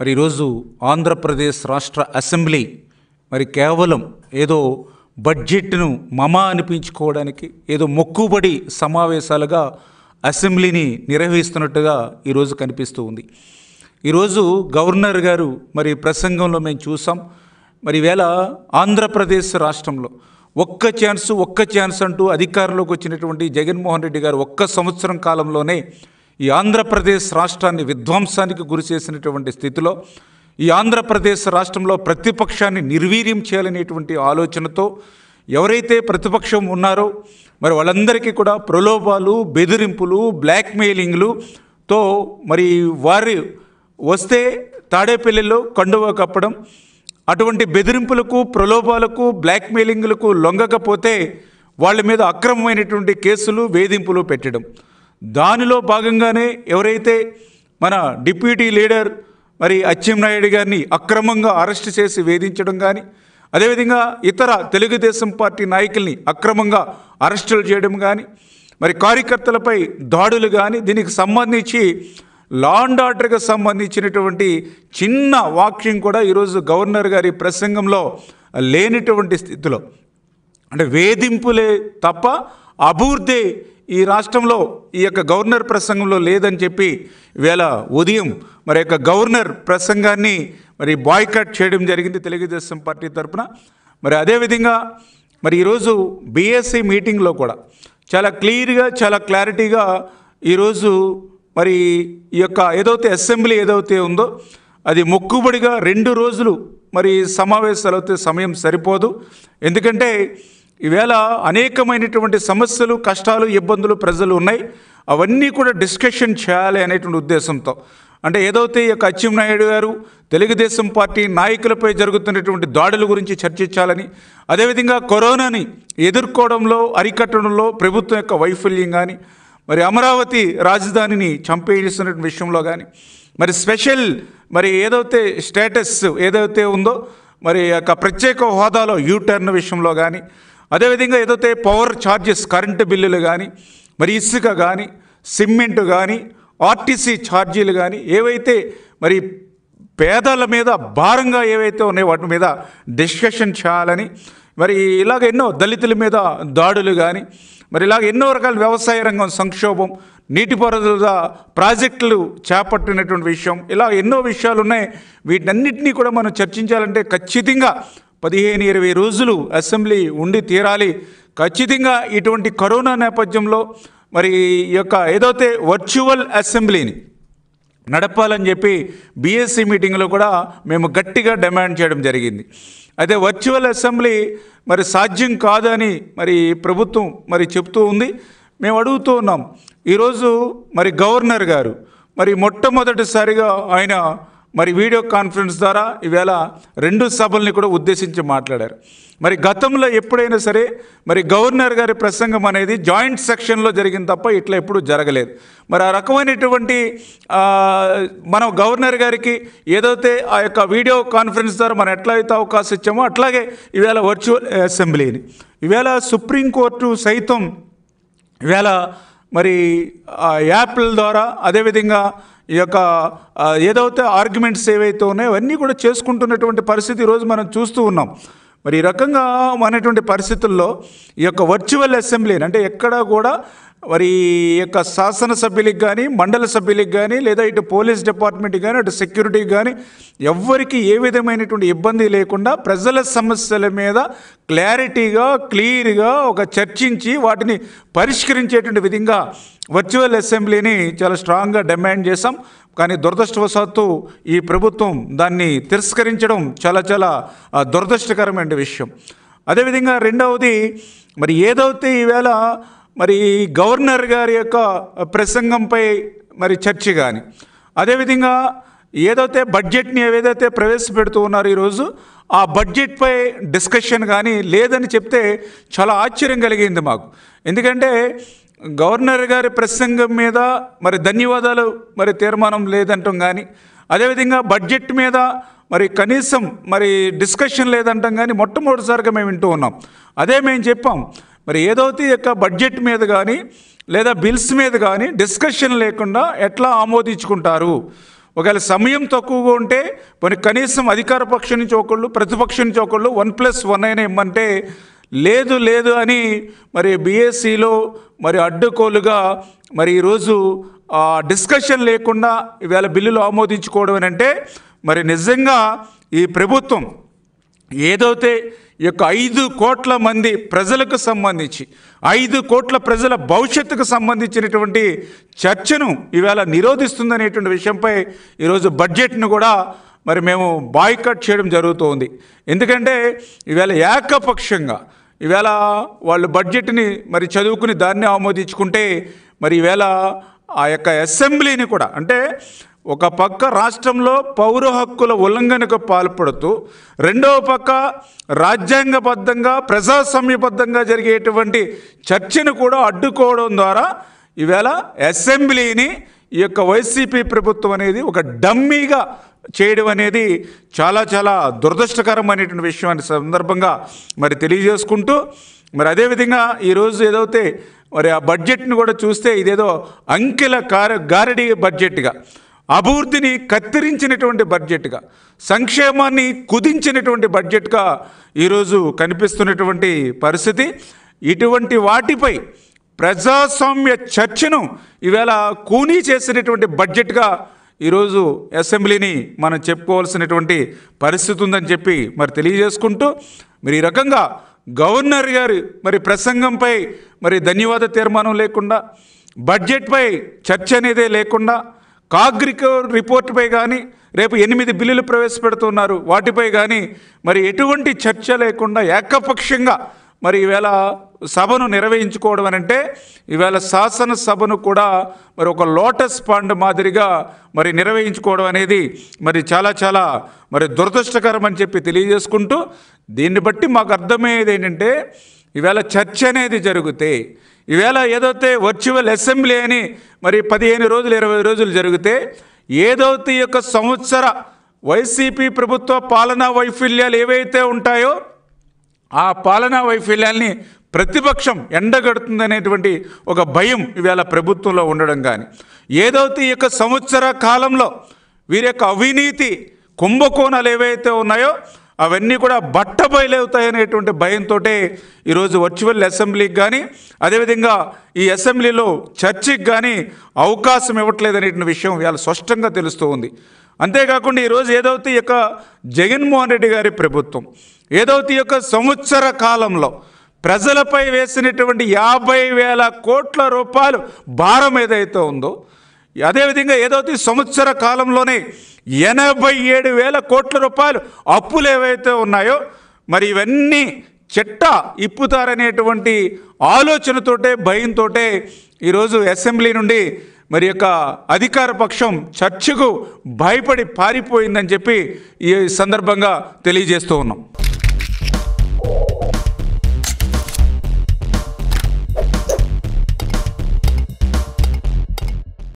మరి ఈరోజు ఆంధ్రప్రదేశ్ రాష్ట్ర అసెంబ్లీ మరి కేవలం ఏదో బడ్జెట్ను మమ అనిపించుకోవడానికి ఏదో మొక్కుబడి సమావేశాలుగా అసెంబ్లీని నిర్వహిస్తున్నట్టుగా ఈరోజు కనిపిస్తూ ఉంది ఈరోజు గవర్నర్ గారు మరి ప్రసంగంలో మేము చూసాం మరి వేళ ఆంధ్రప్రదేశ్ రాష్ట్రంలో ఒక్క ఛాన్స్ ఒక్క ఛాన్స్ అంటూ అధికారంలోకి వచ్చినటువంటి జగన్మోహన్ రెడ్డి గారు ఒక్క సంవత్సరం కాలంలోనే ఈ ఆంధ్రప్రదేశ్ రాష్ట్రాన్ని విధ్వంసానికి గురి చేసినటువంటి స్థితిలో ఈ ఆంధ్రప్రదేశ్ రాష్ట్రంలో ప్రతిపక్షాన్ని నిర్వీర్యం చేయాలనేటువంటి ఆలోచనతో ఎవరైతే ప్రతిపక్షం ఉన్నారో మరి వాళ్ళందరికీ కూడా ప్రలోభాలు బెదిరింపులు బ్లాక్మెయిలింగ్లుతో మరి వారి వస్తే తాడేపల్లిలో కండువ కప్పడం అటువంటి బెదిరింపులకు ప్రలోభాలకు బ్లాక్మెయిలింగ్లకు లొంగకపోతే వాళ్ళ మీద అక్రమమైనటువంటి కేసులు వేధింపులు పెట్టడం దానిలో భాగంగానే ఎవరైతే మన డిప్యూటీ లీడర్ మరి అచ్చెన్నాయుడు గారిని అక్రమంగా అరెస్ట్ చేసి వేధించడం కానీ అదేవిధంగా ఇతర తెలుగుదేశం పార్టీ నాయకుల్ని అక్రమంగా అరెస్టులు చేయడం కానీ మరి కార్యకర్తలపై దాడులు కానీ దీనికి సంబంధించి లా అండ్ ఆర్డర్కి సంబంధించినటువంటి చిన్న వాక్యం కూడా ఈరోజు గవర్నర్ గారి ప్రసంగంలో లేనిటువంటి స్థితిలో అంటే వేధింపులే తప్ప అభివృద్ధి ఈ రాష్ట్రంలో ఈ యొక్క గవర్నర్ ప్రసంగంలో లేదని చెప్పి వేళ ఉదయం మరి యొక్క గవర్నర్ ప్రసంగాన్ని మరి బాయ్కట్ చేయడం జరిగింది తెలుగుదేశం పార్టీ తరఫున మరి అదేవిధంగా మరి ఈరోజు బీఎస్సీ మీటింగ్లో కూడా చాలా క్లియర్గా చాలా క్లారిటీగా ఈరోజు మరి ఈ యొక్క ఏదైతే అసెంబ్లీ ఏదైతే ఉందో అది మొక్కుబడిగా రెండు రోజులు మరి సమావేశాలు అయితే సమయం సరిపోదు ఎందుకంటే ఈవేళ అనేకమైనటువంటి సమస్యలు కష్టాలు ఇబ్బందులు ప్రజలు ఉన్నాయి అవన్నీ కూడా డిస్కషన్ చేయాలి అనేటువంటి ఉద్దేశంతో అంటే ఏదైతే ఈ యొక్క అచ్చెన్నాయుడు గారు తెలుగుదేశం పార్టీ నాయకులపై జరుగుతున్నటువంటి దాడుల గురించి చర్చించాలని అదేవిధంగా కరోనాని ఎదుర్కోవడంలో అరికట్టడంలో ప్రభుత్వం యొక్క వైఫల్యం కానీ మరి అమరావతి రాజధానిని చంపేస్తున్నటువంటి విషయంలో కానీ మరి స్పెషల్ మరి ఏదైతే స్టేటస్ ఏదైతే ఉందో మరి యొక్క ప్రత్యేక హోదాలో యూటర్న్ విషయంలో కానీ అదేవిధంగా ఏదైతే పవర్ ఛార్జెస్ కరెంటు బిల్లులు కానీ మరి ఇసుక కానీ సిమెంట్ కానీ ఆర్టీసీ ఛార్జీలు కానీ ఏవైతే మరి పేదల మీద భారంగా ఏవైతే ఉన్నాయో వాటి మీద డిస్కషన్ చేయాలని మరి ఇలాగ ఎన్నో దళితుల మీద దాడులు కానీ మరి ఇలాగ ఎన్నో రకాల వ్యవసాయ రంగం సంక్షోభం నీటిపారుదల ప్రాజెక్టులు చేపట్టినటువంటి విషయం ఇలా ఎన్నో విషయాలు ఉన్నాయి వీటన్నిటినీ కూడా మనం చర్చించాలంటే ఖచ్చితంగా పదిహేను ఇరవై రోజులు అసెంబ్లీ ఉండి తీరాలి ఖచ్చితంగా ఇటువంటి కరోనా నేపథ్యంలో మరి ఈ యొక్క ఏదైతే వర్చువల్ అసెంబ్లీని నడపాలని చెప్పి బిఎస్సి మీటింగ్లో కూడా మేము గట్టిగా డిమాండ్ చేయడం జరిగింది అయితే వర్చువల్ అసెంబ్లీ మరి సాధ్యం కాదని మరి ప్రభుత్వం మరి చెప్తూ ఉంది మేము అడుగుతూ ఉన్నాం ఈరోజు మరి గవర్నర్ గారు మరి మొట్టమొదటిసారిగా ఆయన మరి వీడియో కాన్ఫరెన్స్ ద్వారా ఈవేళ రెండు సభల్ని కూడా ఉద్దేశించి మాట్లాడారు మరి గతంలో ఎప్పుడైనా సరే మరి గవర్నర్ గారి ప్రసంగం అనేది జాయింట్ సెక్షన్లో జరిగింది తప్ప ఇట్లా ఎప్పుడు జరగలేదు మరి ఆ రకమైనటువంటి మనం గవర్నర్ గారికి ఏదైతే ఆ యొక్క వీడియో కాన్ఫరెన్స్ ద్వారా మనం ఎట్లా అయితే అవకాశం ఇచ్చామో అట్లాగే ఈవేళ వర్చువల్ అసెంబ్లీని ఈవేళ సుప్రీంకోర్టు సైతం ఈవేళ మరి ఆ యాప్ల ద్వారా అదేవిధంగా ఈ యొక్క ఏదైతే ఆర్గ్యుమెంట్స్ ఏవైతే ఉన్నాయో అవన్నీ కూడా చేసుకుంటున్నటువంటి పరిస్థితి ఈరోజు మనం చూస్తూ ఉన్నాం మరి ఈ రకంగా ఉన్నటువంటి పరిస్థితుల్లో ఈ యొక్క వర్చువల్ అసెంబ్లీ అంటే ఎక్కడ కూడా మరి యొక్క శాసనసభ్యులకు కానీ మండల సభ్యులకు కానీ లేదా ఇటు పోలీస్ డిపార్ట్మెంట్కి కానీ అటు సెక్యూరిటీకి కానీ ఎవరికి ఏ విధమైనటువంటి ఇబ్బంది లేకుండా ప్రజల సమస్యల మీద క్లారిటీగా క్లియర్గా ఒక చర్చించి వాటిని పరిష్కరించేటువంటి విధంగా వర్చువల్ అసెంబ్లీని చాలా స్ట్రాంగ్గా డిమాండ్ చేశాం కానీ దురదృష్టవశాత్తు ఈ ప్రభుత్వం దాన్ని తిరస్కరించడం చాలా చాలా దురదృష్టకరమైన విషయం అదేవిధంగా రెండవది మరి ఏదైతే ఈవేళ మరి గవర్నర్ గారి యొక్క ప్రసంగంపై మరి చర్చ కానీ అదేవిధంగా ఏదైతే బడ్జెట్ని ఏదైతే ప్రవేశపెడుతూ ఉన్నారో ఈరోజు ఆ బడ్జెట్పై డిస్కషన్ కానీ లేదని చెప్తే చాలా ఆశ్చర్యం కలిగింది మాకు ఎందుకంటే గవర్నర్ గారి ప్రసంగం మీద మరి ధన్యవాదాలు మరి తీర్మానం లేదంటాం కానీ అదేవిధంగా బడ్జెట్ మీద మరి కనీసం మరి డిస్కషన్ లేదంటాం కానీ మొట్టమొదటిసారిగా మేము వింటూ ఉన్నాం అదే మేము చెప్పాం మరి ఏదైతే యొక్క బడ్జెట్ మీద కానీ లేదా బిల్స్ మీద కానీ డిస్కషన్ లేకుండా ఎట్లా ఆమోదించుకుంటారు ఒకవేళ సమయం తక్కువగా ఉంటే మరి కనీసం అధికార పక్షం నుంచి ఒకళ్ళు ప్రతిపక్షం నుంచి ఒకళ్ళు వన్ ప్లస్ వన్ అయినా ఇమ్మంటే లేదు లేదు అని మరి బీఎస్సీలో మరి అడ్డుకోలుగా మరి ఈరోజు డిస్కషన్ లేకుండా ఇవాళ బిల్లులు ఆమోదించుకోవడం అంటే మరి నిజంగా ఈ ప్రభుత్వం ఏదైతే ఈ యొక్క ఐదు కోట్ల మంది ప్రజలకు సంబంధించి ఐదు కోట్ల ప్రజల భవిష్యత్తుకు సంబంధించినటువంటి చర్చను ఈవేళ నిరోధిస్తుందనేటువంటి విషయంపై ఈరోజు బడ్జెట్ను కూడా మరి మేము బాయ్కట్ చేయడం జరుగుతోంది ఎందుకంటే ఈవేళ ఏకపక్షంగా ఈవేళ వాళ్ళు బడ్జెట్ని మరి చదువుకుని దాన్ని ఆమోదించుకుంటే మరి ఈవేళ ఆ యొక్క అసెంబ్లీని కూడా అంటే ఒక పక్క రాష్ట్రంలో పౌర హక్కుల ఉల్లంఘనకు పాల్పడుతూ రెండవ పక్క రాజ్యాంగబద్ధంగా ప్రజాస్వామ్యబద్ధంగా జరిగేటువంటి చర్చను కూడా అడ్డుకోవడం ద్వారా ఈవేళ అసెంబ్లీని ఈ యొక్క వైసీపీ ప్రభుత్వం అనేది ఒక డమ్మీగా చేయడం అనేది చాలా చాలా దురదృష్టకరమైనటువంటి విషయం అనే సందర్భంగా మరి తెలియజేసుకుంటూ మరి అదేవిధంగా ఈరోజు ఏదైతే మరి ఆ బడ్జెట్ను కూడా చూస్తే ఇదేదో అంకెల కార గారడి బడ్జెట్గా అభివృద్ధిని కత్తిరించినటువంటి బడ్జెట్గా సంక్షేమాన్ని కుదించినటువంటి బడ్జెట్గా ఈరోజు కనిపిస్తున్నటువంటి పరిస్థితి ఇటువంటి వాటిపై ప్రజాస్వామ్య చర్చను ఈవేళ కూనీ చేసినటువంటి బడ్జెట్గా ఈరోజు అసెంబ్లీని మనం చెప్పుకోవాల్సినటువంటి పరిస్థితి ఉందని చెప్పి మరి తెలియజేసుకుంటూ మరి ఈ రకంగా గవర్నర్ గారు మరి ప్రసంగంపై మరి ధన్యవాద తీర్మానం లేకుండా బడ్జెట్పై చర్చ అనేదే లేకుండా కాగ్రిక రిపోర్ట్పై కానీ రేపు ఎనిమిది బిల్లులు ప్రవేశపెడుతున్నారు వాటిపై కానీ మరి ఎటువంటి చర్చ లేకుండా ఏకపక్షంగా మరి ఈవేళ సభను నిర్వహించుకోవడం అని అంటే ఈవేళ శాసనసభను కూడా మరి ఒక లోటస్ పాండ్ మాదిరిగా మరి నిర్వహించుకోవడం అనేది మరి చాలా చాలా మరి దురదృష్టకరం అని చెప్పి తెలియజేసుకుంటూ దీన్ని బట్టి మాకు అర్థమయ్యేది ఏంటంటే ఈవేళ చర్చ అనేది జరిగితే ఈవేళ ఏదైతే వర్చువల్ అసెంబ్లీ అని మరి పదిహేను రోజులు ఇరవై రోజులు జరిగితే ఏదైతే యొక్క సంవత్సర వైసీపీ ప్రభుత్వ పాలనా వైఫల్యాలు ఏవైతే ఉంటాయో ఆ పాలనా వైఫల్యాల్ని ప్రతిపక్షం ఎండగడుతుందనేటువంటి ఒక భయం ఇవాళ ప్రభుత్వంలో ఉండడం కానీ ఏదైతే యొక్క సంవత్సర కాలంలో వీరి యొక్క అవినీతి కుంభకోణాలు ఏవైతే ఉన్నాయో అవన్నీ కూడా బట్ట అనేటువంటి భయంతో ఈరోజు వర్చువల్ అసెంబ్లీకి కానీ అదేవిధంగా ఈ అసెంబ్లీలో చర్చికి కానీ అవకాశం అనేటువంటి విషయం ఇవాళ స్పష్టంగా తెలుస్తూ ఉంది అంతేకాకుండా ఈరోజు ఏదైతే ఈ యొక్క జగన్మోహన్ రెడ్డి గారి ప్రభుత్వం ఏదైతే ఈ యొక్క సంవత్సర కాలంలో ప్రజలపై వేసినటువంటి యాభై వేల కోట్ల రూపాయలు భారం ఏదైతే ఉందో అదేవిధంగా ఏదో సంవత్సర కాలంలోనే ఎనభై ఏడు వేల కోట్ల రూపాయలు అప్పులు ఏవైతే ఉన్నాయో మరి ఇవన్నీ చెట్ట ఇప్పుతారనేటువంటి ఆలోచనతోటే భయంతో ఈరోజు అసెంబ్లీ నుండి మరి యొక్క అధికార పక్షం చర్చకు భయపడి పారిపోయిందని చెప్పి ఈ సందర్భంగా తెలియజేస్తూ ఉన్నాం